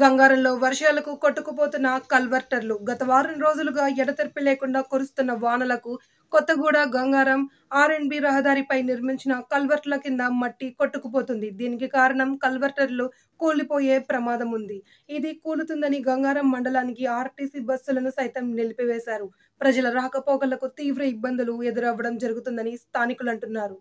గంగారంలో వర్షాలకు కొట్టుకుపోతున్న కల్వర్టర్లు గత వారం రోజులుగా ఎడతెరిపి లేకుండా కురుస్తున్న వానలకు కొత్తగూడ గంగారం ఆర్ఎండ్బి రహదారిపై నిర్మించిన కల్వర్ట్ల కింద మట్టి కొట్టుకుపోతుంది దీనికి కారణం కల్వర్టర్లు కూలిపోయే ప్రమాదం ఉంది ఇది కూలుతుందని గంగారం మండలానికి ఆర్టీసీ బస్సులను సైతం నిలిపివేశారు ప్రజల రాకపోకలకు తీవ్ర ఇబ్బందులు ఎదురవ్వడం జరుగుతుందని స్థానికులు అంటున్నారు